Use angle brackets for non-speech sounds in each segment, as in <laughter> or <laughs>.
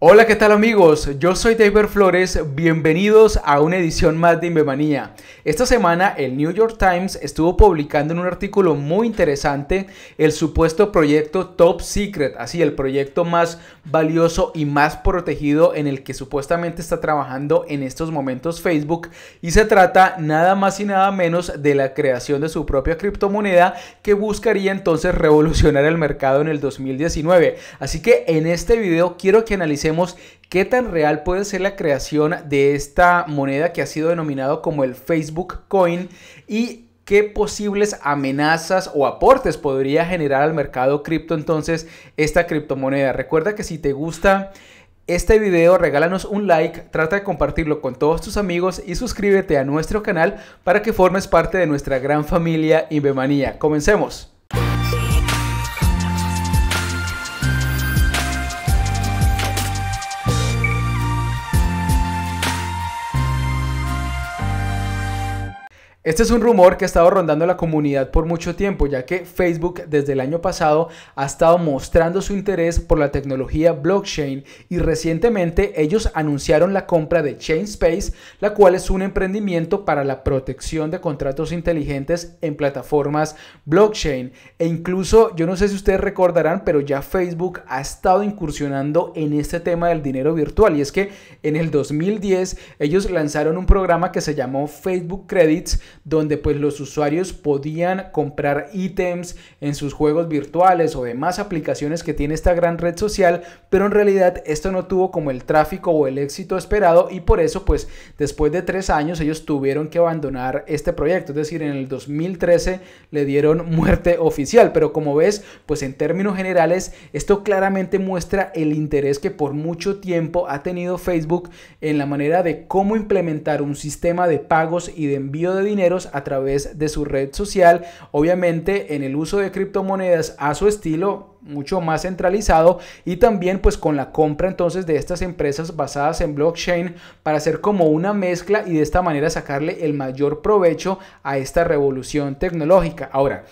Hola, ¿qué tal amigos? Yo soy David Flores, bienvenidos a una edición más de Invemanía. Esta semana el New York Times estuvo publicando en un artículo muy interesante el supuesto proyecto Top Secret, así el proyecto más valioso y más protegido en el que supuestamente está trabajando en estos momentos Facebook y se trata nada más y nada menos de la creación de su propia criptomoneda que buscaría entonces revolucionar el mercado en el 2019. Así que en este video quiero que analicemos qué tan real puede ser la creación de esta moneda que ha sido denominado como el Facebook Coin y qué posibles amenazas o aportes podría generar al mercado cripto entonces esta criptomoneda. Recuerda que si te gusta este video, regálanos un like, trata de compartirlo con todos tus amigos y suscríbete a nuestro canal para que formes parte de nuestra gran familia Invemanía. Comencemos. Este es un rumor que ha estado rondando la comunidad por mucho tiempo, ya que Facebook desde el año pasado ha estado mostrando su interés por la tecnología blockchain y recientemente ellos anunciaron la compra de Chainspace, la cual es un emprendimiento para la protección de contratos inteligentes en plataformas blockchain. E incluso, yo no sé si ustedes recordarán, pero ya Facebook ha estado incursionando en este tema del dinero virtual y es que en el 2010 ellos lanzaron un programa que se llamó Facebook Credits, donde pues los usuarios podían comprar ítems en sus juegos virtuales o demás aplicaciones que tiene esta gran red social, pero en realidad esto no tuvo como el tráfico o el éxito esperado y por eso pues después de tres años ellos tuvieron que abandonar este proyecto, es decir, en el 2013 le dieron muerte oficial, pero como ves pues en términos generales esto claramente muestra el interés que por mucho tiempo ha tenido Facebook en la manera de cómo implementar un sistema de pagos y de envío de dinero a través de su red social, obviamente en el uso de criptomonedas a su estilo mucho más centralizado y también pues con la compra entonces de estas empresas basadas en blockchain para hacer como una mezcla y de esta manera sacarle el mayor provecho a esta revolución tecnológica. Ahora,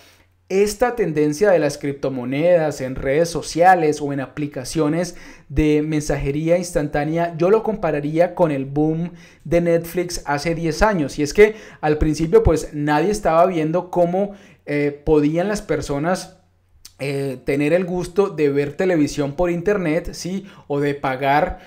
esta tendencia de las criptomonedas en redes sociales o en aplicaciones de mensajería instantánea, yo lo compararía con el boom de Netflix hace 10 años. Y es que al principio pues nadie estaba viendo cómo eh, podían las personas eh, tener el gusto de ver televisión por internet, ¿sí? O de pagar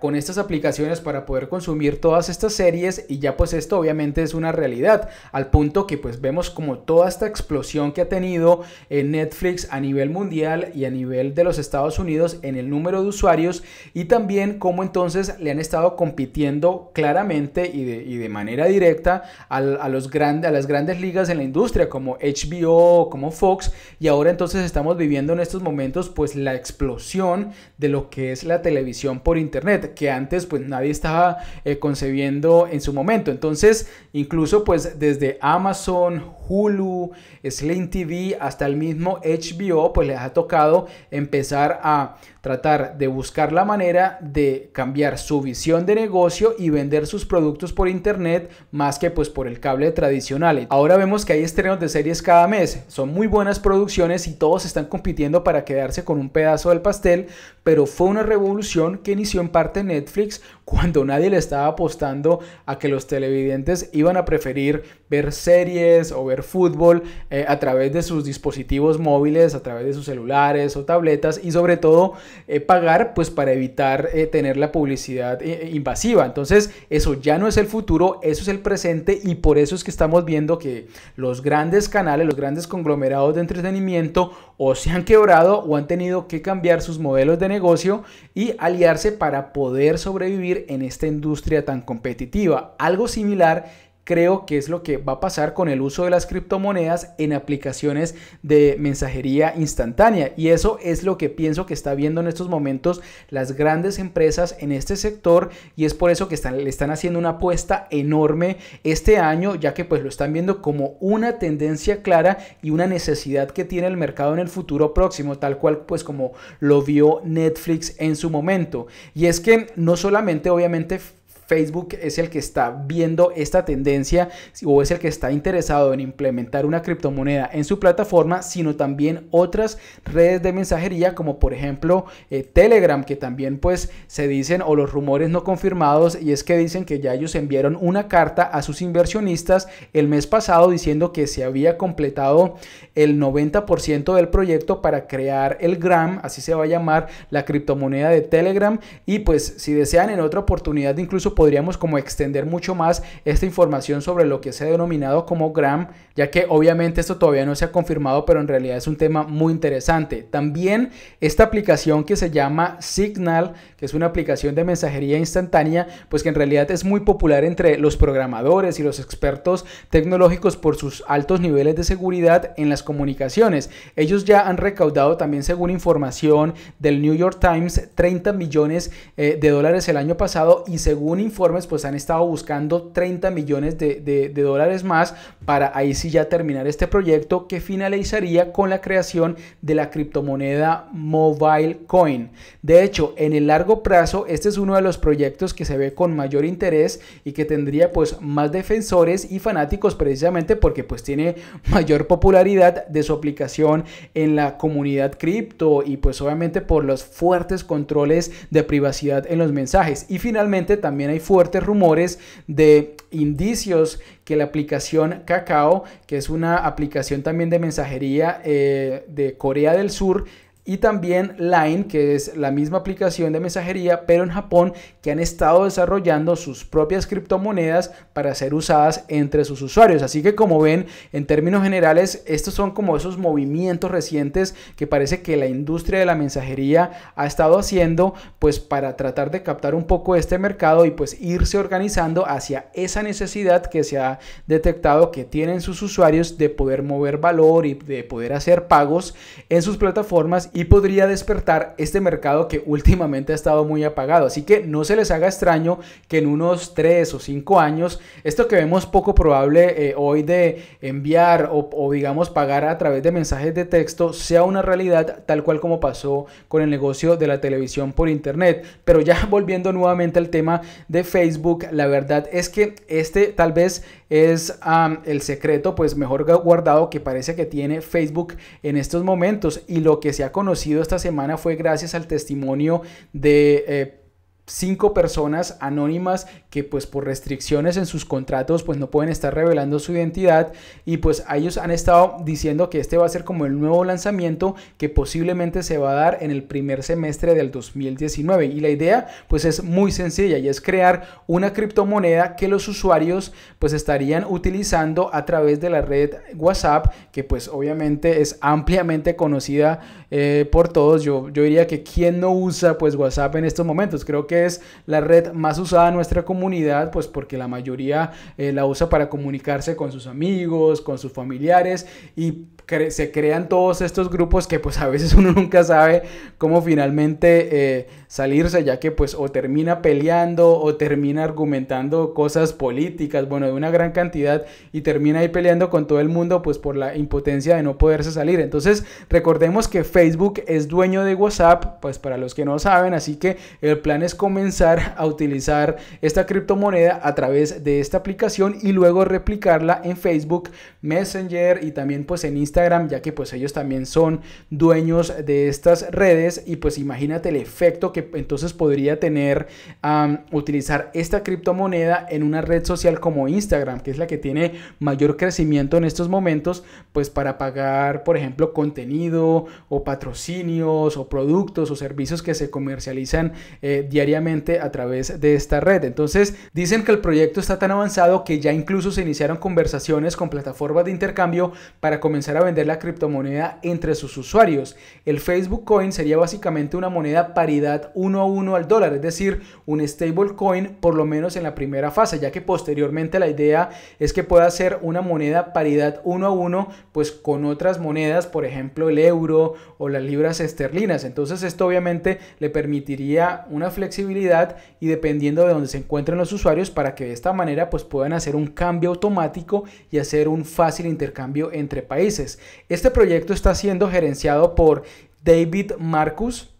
con estas aplicaciones para poder consumir todas estas series y ya pues esto obviamente es una realidad al punto que pues vemos como toda esta explosión que ha tenido en Netflix a nivel mundial y a nivel de los Estados Unidos en el número de usuarios y también cómo entonces le han estado compitiendo claramente y de, manera directa a, los grandes a las grandes ligas en la industria como HBO como Fox y ahora entonces estamos viviendo en estos momentos pues la explosión de lo que es la televisión por internet que antes pues nadie estaba eh, concebiendo en su momento. Entonces, incluso pues desde Amazon, Hulu, Slim TV, hasta el mismo HBO, pues les ha tocado empezar a tratar de buscar la manera de cambiar su visión de negocio y vender sus productos por internet más que pues por el cable tradicional. Ahora vemos que hay estrenos de series cada mes, son muy buenas producciones y todos están compitiendo para quedarse con un pedazo del pastel, pero fue una revolución que inició en parte Netflix <laughs> cuando nadie le estaba apostando a que los televidentes iban a preferir ver series o ver fútbol eh, a través de sus dispositivos móviles, a través de sus celulares o tabletas y sobre todo eh, pagar pues para evitar eh, tener la publicidad eh, invasiva. Entonces eso ya no es el futuro, eso es el presente y por eso es que estamos viendo que los grandes canales, los grandes conglomerados de entretenimiento o se han quebrado o han tenido que cambiar sus modelos de negocio y aliarse para poder sobrevivir en esta industria tan competitiva. Algo similar creo que es lo que va a pasar con el uso de las criptomonedas en aplicaciones de mensajería instantánea. Y eso es lo que pienso que está viendo en estos momentos las grandes empresas en este sector y es por eso que están, le están haciendo una apuesta enorme este año, ya que pues lo están viendo como una tendencia clara y una necesidad que tiene el mercado en el futuro próximo, tal cual pues como lo vio Netflix en su momento. Y es que no solamente obviamente Facebook es el que está viendo esta tendencia o es el que está interesado en implementar una criptomoneda en su plataforma, sino también otras redes de mensajería como por ejemplo eh, Telegram, que también pues se dicen o los rumores no confirmados y es que dicen que ya ellos enviaron una carta a sus inversionistas el mes pasado diciendo que se había completado el 90% del proyecto para crear el Gram, así se va a llamar la criptomoneda de Telegram y pues si desean en otra oportunidad incluso podríamos como extender mucho más esta información sobre lo que se ha denominado como gram, ya que obviamente esto todavía no se ha confirmado, pero en realidad es un tema muy interesante. También esta aplicación que se llama Signal, que es una aplicación de mensajería instantánea, pues que en realidad es muy popular entre los programadores y los expertos tecnológicos por sus altos niveles de seguridad en las comunicaciones. Ellos ya han recaudado también, según información del New York Times, 30 millones eh, de dólares el año pasado y según informes, pues han estado buscando 30 millones de, dólares más para ahí sí ya terminar este proyecto que finalizaría con la creación de la criptomoneda Mobile Coin. De hecho, en el largo plazo, este es uno de los proyectos que se ve con mayor interés y que tendría pues más defensores y fanáticos precisamente porque pues tiene mayor popularidad de su aplicación en la comunidad cripto y pues obviamente por los fuertes controles de privacidad en los mensajes. Y finalmente también hay fuertes rumores de indicios que la aplicación cacao que es una aplicación también de mensajería eh, de Corea del Sur, y también Line, que es la misma aplicación de mensajería, pero en Japón, que han estado desarrollando sus propias criptomonedas para ser usadas entre sus usuarios. Así que como ven, en términos generales, estos son como esos movimientos recientes que parece que la industria de la mensajería ha estado haciendo, pues para tratar de captar un poco este mercado y pues irse organizando hacia esa necesidad que se ha detectado que tienen sus usuarios de poder mover valor y de poder hacer pagos en sus plataformas y podría despertar este mercado que últimamente ha estado muy apagado. Así que no se les haga extraño que en unos 3 o 5 años, esto que vemos poco probable eh, hoy de enviar o, digamos pagar a través de mensajes de texto, sea una realidad tal cual como pasó con el negocio de la televisión por internet. Pero ya <laughs> volviendo nuevamente al tema de Facebook, la verdad es que este tal vez es el secreto pues mejor guardado que parece que tiene Facebook en estos momentos y lo que se conocido esta semana fue gracias al testimonio de... Eh, cinco personas anónimas que pues por restricciones en sus contratos pues no pueden estar revelando su identidad y pues ellos han estado diciendo que este va a ser como el nuevo lanzamiento que posiblemente se va a dar en el primer semestre del 2019 y la idea pues es muy sencilla y es crear una criptomoneda que los usuarios pues estarían utilizando a través de la red WhatsApp que pues obviamente es ampliamente conocida eh, por todos yo, yo diría que quien no usa pues WhatsApp en estos momentos creo que es la red más usada en nuestra comunidad, pues porque la mayoría eh, la usa para comunicarse con sus amigos, con sus familiares y se crean todos estos grupos que pues a veces uno nunca sabe cómo finalmente... Eh, salirse, ya que pues o termina peleando o termina argumentando cosas políticas, bueno, de una gran cantidad y termina ahí peleando con todo el mundo pues por la impotencia de no poderse salir. Entonces recordemos que Facebook es dueño de WhatsApp, pues para los que no saben, así que el plan es comenzar a utilizar esta criptomoneda a través de esta aplicación y luego replicarla en Facebook, Messenger y también pues en Instagram, ya que pues ellos también son dueños de estas redes y pues imagínate el efecto entonces podría tener, a utilizar esta criptomoneda en una red social como Instagram, que es la que tiene mayor crecimiento en estos momentos, pues para pagar, por ejemplo, contenido o patrocinios o productos o servicios que se comercializan eh, diariamente a través de esta red. Entonces, dicen que el proyecto está tan avanzado que ya incluso se iniciaron conversaciones con plataformas de intercambio para comenzar a vender la criptomoneda entre sus usuarios. El Facebook Coin sería básicamente una moneda paridad 1 a 1 al dólar, es decir, un stablecoin por lo menos en la primera fase, ya que posteriormente la idea es que pueda ser una moneda paridad 1 a 1 pues con otras monedas, por ejemplo el euro o las libras esterlinas. Entonces esto obviamente le permitiría una flexibilidad y dependiendo de donde se encuentren los usuarios para que de esta manera pues puedan hacer un cambio automático y hacer un fácil intercambio entre países. Este proyecto está siendo gerenciado por David Marcus,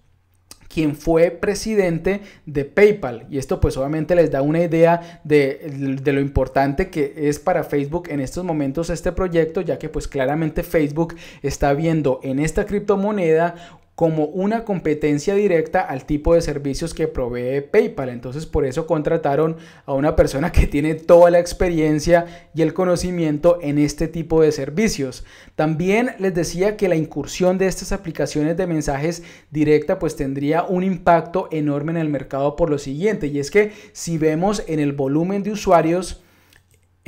quien fue presidente de PayPal. Y esto pues obviamente les da una idea de, de, lo importante que es para Facebook en estos momentos este proyecto, ya que pues claramente Facebook está viendo en esta criptomoneda como una competencia directa al tipo de servicios que provee PayPal. Entonces por eso contrataron a una persona que tiene toda la experiencia y el conocimiento en este tipo de servicios. También les decía que la incursión de estas aplicaciones de mensajes directa pues tendría un impacto enorme en el mercado por lo siguiente y es que si vemos en el volumen de usuarios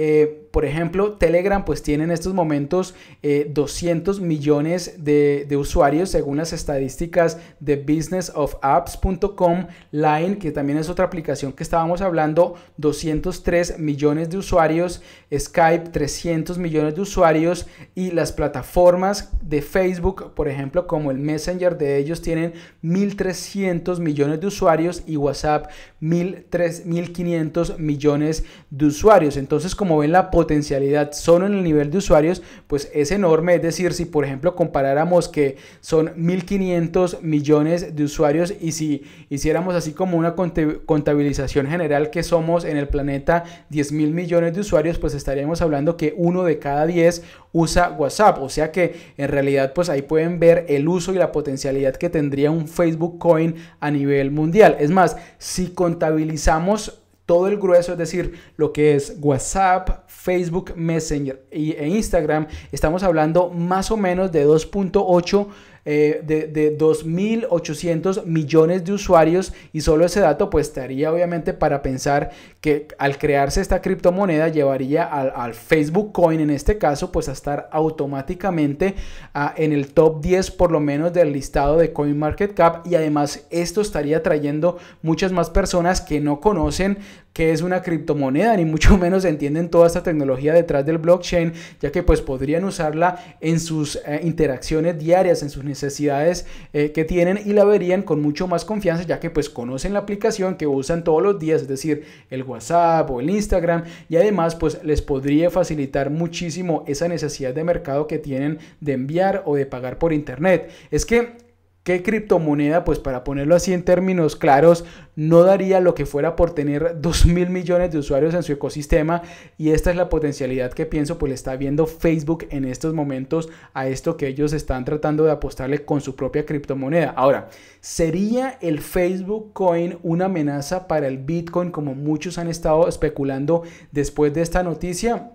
eh, por ejemplo, Telegram pues tiene en estos momentos 200 eh, millones de, usuarios según las estadísticas de businessofapps.com, Line, que también es otra aplicación que estábamos hablando, 203 millones de usuarios, Skype 300 millones de usuarios y las plataformas de Facebook, por ejemplo, como el Messenger de ellos tienen 1.300 millones de usuarios y WhatsApp 1.500 millones de usuarios. Entonces, como ven, la potencialidad solo en el nivel de usuarios, pues es enorme. Es decir, si por ejemplo comparáramos que son 1.500 millones de usuarios y si hiciéramos así como una contabilización general que somos en el planeta mil millones de usuarios, pues estaríamos hablando que uno de cada 10 usa WhatsApp. O sea que en realidad pues ahí pueden ver el uso y la potencialidad que tendría un Facebook Coin a nivel mundial. Es más, si contabilizamos todo el grueso, es decir, lo que es WhatsApp, Facebook, Messenger e Instagram, estamos hablando más o menos de 2.8 eh, de, 2.800 millones de usuarios y solo ese dato pues estaría obviamente para pensar que al crearse esta criptomoneda llevaría al, Facebook Coin en este caso pues a estar automáticamente ah, en el top 10 por lo menos del listado de CoinMarketCap y además esto estaría trayendo muchas más personas que no conocen qué es una criptomoneda, ni mucho <laughs> menos entienden toda esta tecnología detrás del blockchain, ya que pues podrían usarla en sus eh, interacciones diarias, en sus necesidades eh, que tienen y la verían con mucho más confianza, ya que pues conocen la aplicación que usan todos los días, es decir, el WhatsApp o el Instagram, y además pues les podría facilitar muchísimo esa necesidad de mercado que tienen de enviar o de pagar por internet. Es que ¿Qué criptomoneda, pues para ponerlo así en términos claros, no daría lo que fuera por tener 2 mil millones de usuarios en su ecosistema? Y esta es la potencialidad que pienso, pues le está viendo Facebook en estos momentos a esto que ellos están tratando de apostarle con su propia criptomoneda. Ahora, ¿sería el Facebook Coin una amenaza para el Bitcoin como muchos han estado especulando después de esta noticia?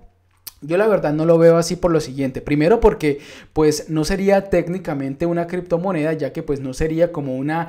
Yo la verdad no lo veo así por lo siguiente. Primero porque pues no sería técnicamente una criptomoneda ya que pues no sería como una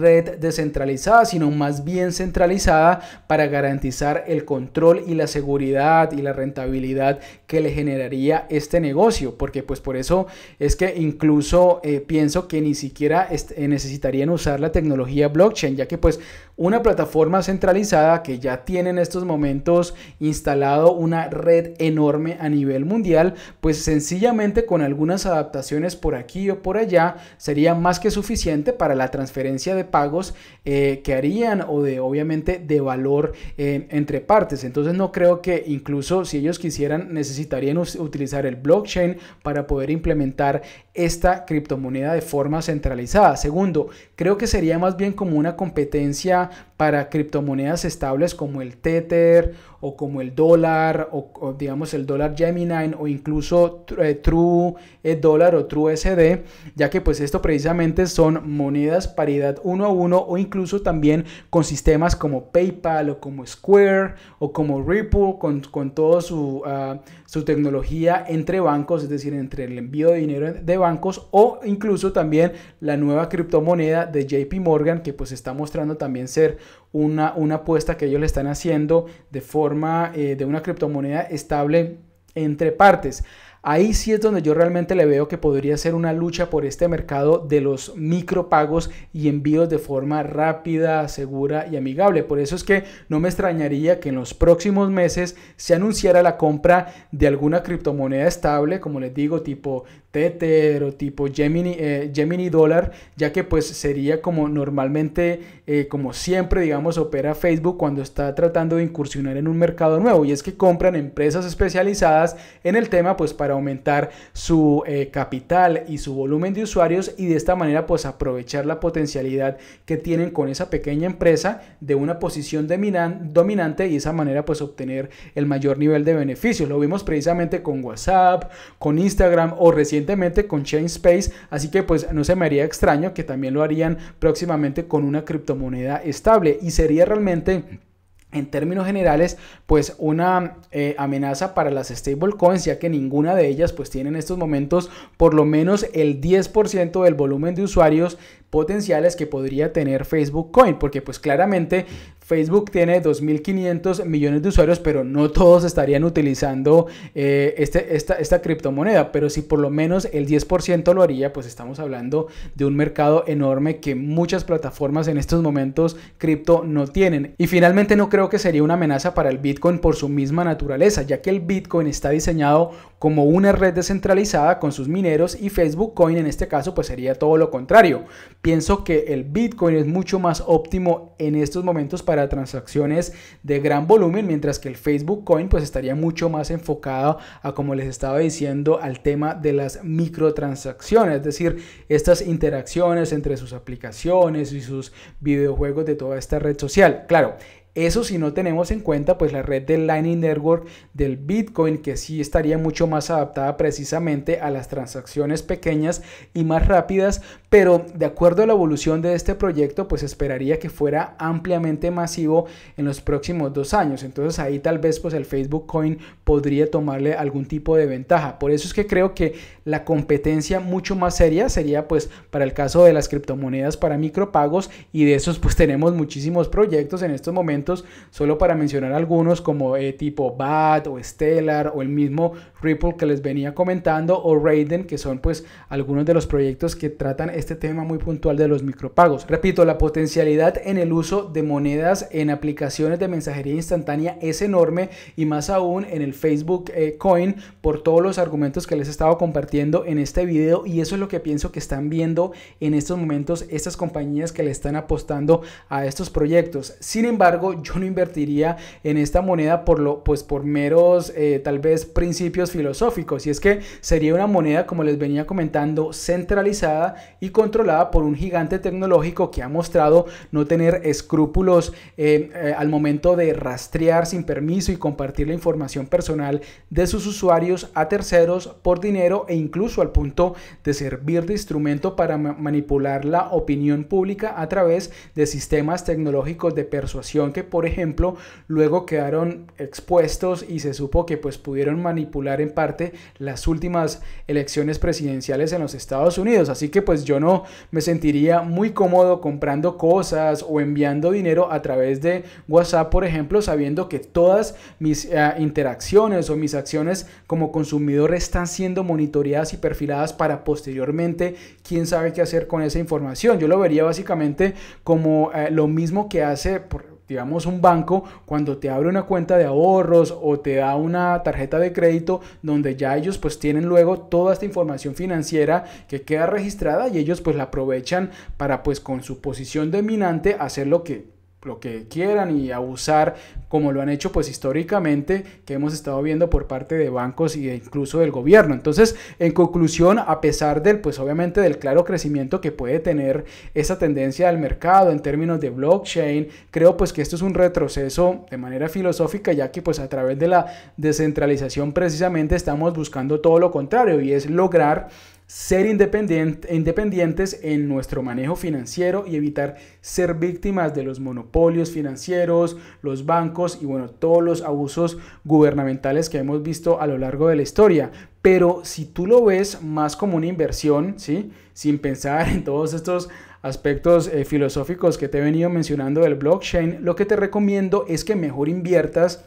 red descentralizada sino más bien centralizada para garantizar el control y la seguridad y la rentabilidad que le generaría este negocio. Porque pues por eso es que incluso eh, pienso que ni siquiera eh, necesitarían usar la tecnología blockchain ya que pues una plataforma centralizada que ya tiene en estos momentos instalado una red enorme a nivel mundial, pues sencillamente con algunas adaptaciones por aquí o por allá sería más que suficiente para la transferencia de pagos eh, que harían o de obviamente de valor eh, entre partes. Entonces no creo que incluso si ellos quisieran necesitarían utilizar el blockchain para poder implementar esta criptomoneda de forma centralizada. Segundo, creo que sería más bien como una competencia para criptomonedas estables como el Tether o como el dólar o, digamos el dólar Gemini o incluso eh, True eh, dólar o True SD, ya que pues esto precisamente son monedas paridad uno a uno o incluso también con sistemas como PayPal o como Square o como Ripple con, con toda su, ah, su tecnología entre bancos, es decir, entre el envío de dinero de bancos o incluso también la nueva criptomoneda de JP Morgan que pues está mostrando también ser una, apuesta que ellos le están haciendo de forma eh, de una criptomoneda estable entre partes. Ahí sí es donde yo realmente le veo que podría ser una lucha por este mercado de los micropagos y envíos de forma rápida, segura y amigable. Por eso es que no me extrañaría que en los próximos meses se anunciara la compra de alguna criptomoneda estable, como les digo, tipo Tether o tipo Gemini, eh, Gemini Dollar, ya que pues sería como normalmente, eh, como siempre, digamos, opera Facebook cuando está tratando de incursionar en un mercado nuevo. Y es que compran empresas especializadas en el tema, pues para aumentar su eh, capital y su volumen de usuarios y de esta manera pues aprovechar la potencialidad que tienen con esa pequeña empresa de una posición dominante y de esa manera pues obtener el mayor nivel de beneficios. Lo vimos precisamente con WhatsApp, con Instagram o recientemente con space así que pues no se me haría extraño que también lo harían próximamente con una criptomoneda estable y sería realmente en términos generales, pues una eh, amenaza para las stablecoins, ya que ninguna de ellas pues tiene en estos momentos por lo menos el 10% del volumen de usuarios potenciales que podría tener Facebook Coin, porque pues claramente Facebook tiene 2.500 millones de usuarios, pero no todos estarían utilizando eh, este, esta, esta, criptomoneda. Pero si por lo menos el 10% lo haría, pues estamos hablando de un mercado enorme que muchas plataformas en estos momentos cripto no tienen. Y finalmente no creo que sería una amenaza para el Bitcoin por su misma naturaleza, ya que el Bitcoin está diseñado como una red descentralizada con sus mineros y Facebook Coin en este caso pues sería todo lo contrario. Pienso que el Bitcoin es mucho más óptimo en estos momentos para para transacciones de gran volumen, mientras que el Facebook Coin pues estaría mucho más enfocado a como les estaba diciendo al tema de las microtransacciones, es decir, estas interacciones entre sus aplicaciones y sus videojuegos de toda esta red social. Claro, eso si no tenemos en cuenta pues la red del Lightning Network del Bitcoin que sí estaría mucho más adaptada precisamente a las transacciones pequeñas y más rápidas, pero de acuerdo a la evolución de este proyecto, pues esperaría que fuera ampliamente masivo en los próximos dos años. Entonces ahí tal vez pues el Facebook Coin podría tomarle algún tipo de ventaja. Por eso es que creo que la competencia mucho más seria sería pues para el caso de las criptomonedas para micropagos y de esos pues tenemos muchísimos proyectos en estos momentos, solo para mencionar algunos como eh, tipo BAT o Stellar o el mismo Ripple que les venía comentando o Raiden que son pues algunos de los proyectos que tratan este este tema muy puntual de los micropagos. Repito, la potencialidad en el uso de monedas en aplicaciones de mensajería instantánea es enorme y más aún en el Facebook eh, Coin por todos los argumentos que les he estado compartiendo en este video y eso es lo que pienso que están viendo en estos momentos estas compañías que le están apostando a estos proyectos. Sin embargo, yo no invertiría en esta moneda por lo pues por meros eh, tal vez principios filosóficos y es que sería una moneda como les venía comentando centralizada y controlada por un gigante tecnológico que ha mostrado no tener escrúpulos eh, eh, al momento de rastrear sin permiso y compartir la información personal de sus usuarios a terceros por dinero e incluso al punto de servir de instrumento para manipular la opinión pública a través de sistemas tecnológicos de persuasión que por ejemplo luego quedaron expuestos y se supo que pues pudieron manipular en parte las últimas elecciones presidenciales en los Estados Unidos. Así que pues yo no me sentiría muy cómodo comprando cosas o enviando dinero a través de WhatsApp, por ejemplo, sabiendo que todas mis eh, interacciones o mis acciones como consumidor están siendo monitoreadas y perfiladas para posteriormente, quién sabe qué hacer con esa información. Yo lo vería básicamente como eh, lo mismo que hace... Por, digamos, un banco, cuando te abre una cuenta de ahorros o te da una tarjeta de crédito, donde ya ellos pues tienen luego toda esta información financiera que queda registrada y ellos pues la aprovechan para pues con su posición dominante hacer lo que lo que quieran y abusar como lo han hecho pues históricamente que hemos estado viendo por parte de bancos e incluso del gobierno. Entonces, en conclusión, a pesar del pues obviamente del claro crecimiento que puede tener esa tendencia del mercado en términos de blockchain, creo pues que esto es un retroceso de manera filosófica ya que pues a través de la descentralización precisamente estamos buscando todo lo contrario y es lograr ser independientes en nuestro manejo financiero y evitar ser víctimas de los monopolios financieros, los bancos y bueno, todos los abusos gubernamentales que hemos visto a lo largo de la historia. Pero si tú lo ves más como una inversión, ¿sí? sin pensar <laughs> en todos estos aspectos eh, filosóficos que te he venido mencionando del blockchain, lo que te recomiendo es que mejor inviertas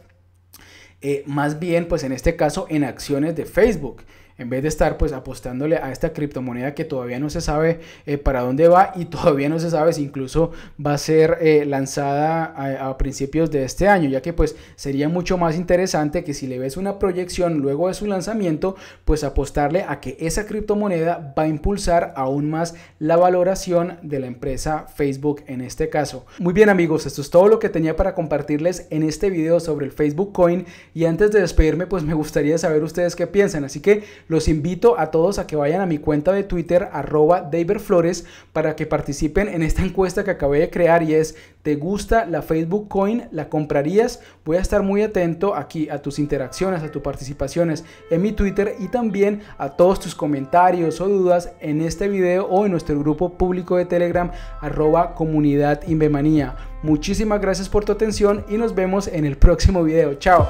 eh, más bien, pues en este caso, en acciones de Facebook en vez de estar pues apostándole a esta criptomoneda que todavía no se sabe eh, para dónde va y todavía no se sabe si incluso va a ser eh, lanzada a, a, principios de este año, ya que pues sería mucho más interesante que si le ves una proyección luego de su lanzamiento, pues apostarle a que esa criptomoneda va a impulsar aún más la valoración de la empresa Facebook en este caso. Muy bien amigos, esto es todo lo que tenía para compartirles en este video sobre el Facebook Coin y antes de despedirme pues me gustaría saber ustedes qué piensan, así que los invito a todos a que vayan a mi cuenta de Twitter, arroba Flores, para que participen en esta encuesta que acabé de crear y es, ¿te gusta la Facebook Coin? ¿La comprarías? Voy a estar muy atento aquí a tus interacciones, a tus participaciones en mi Twitter y también a todos tus comentarios o dudas en este video o en nuestro grupo público de Telegram, arroba comunidad Invemanía. Muchísimas gracias por tu atención y nos vemos en el próximo video. Chao.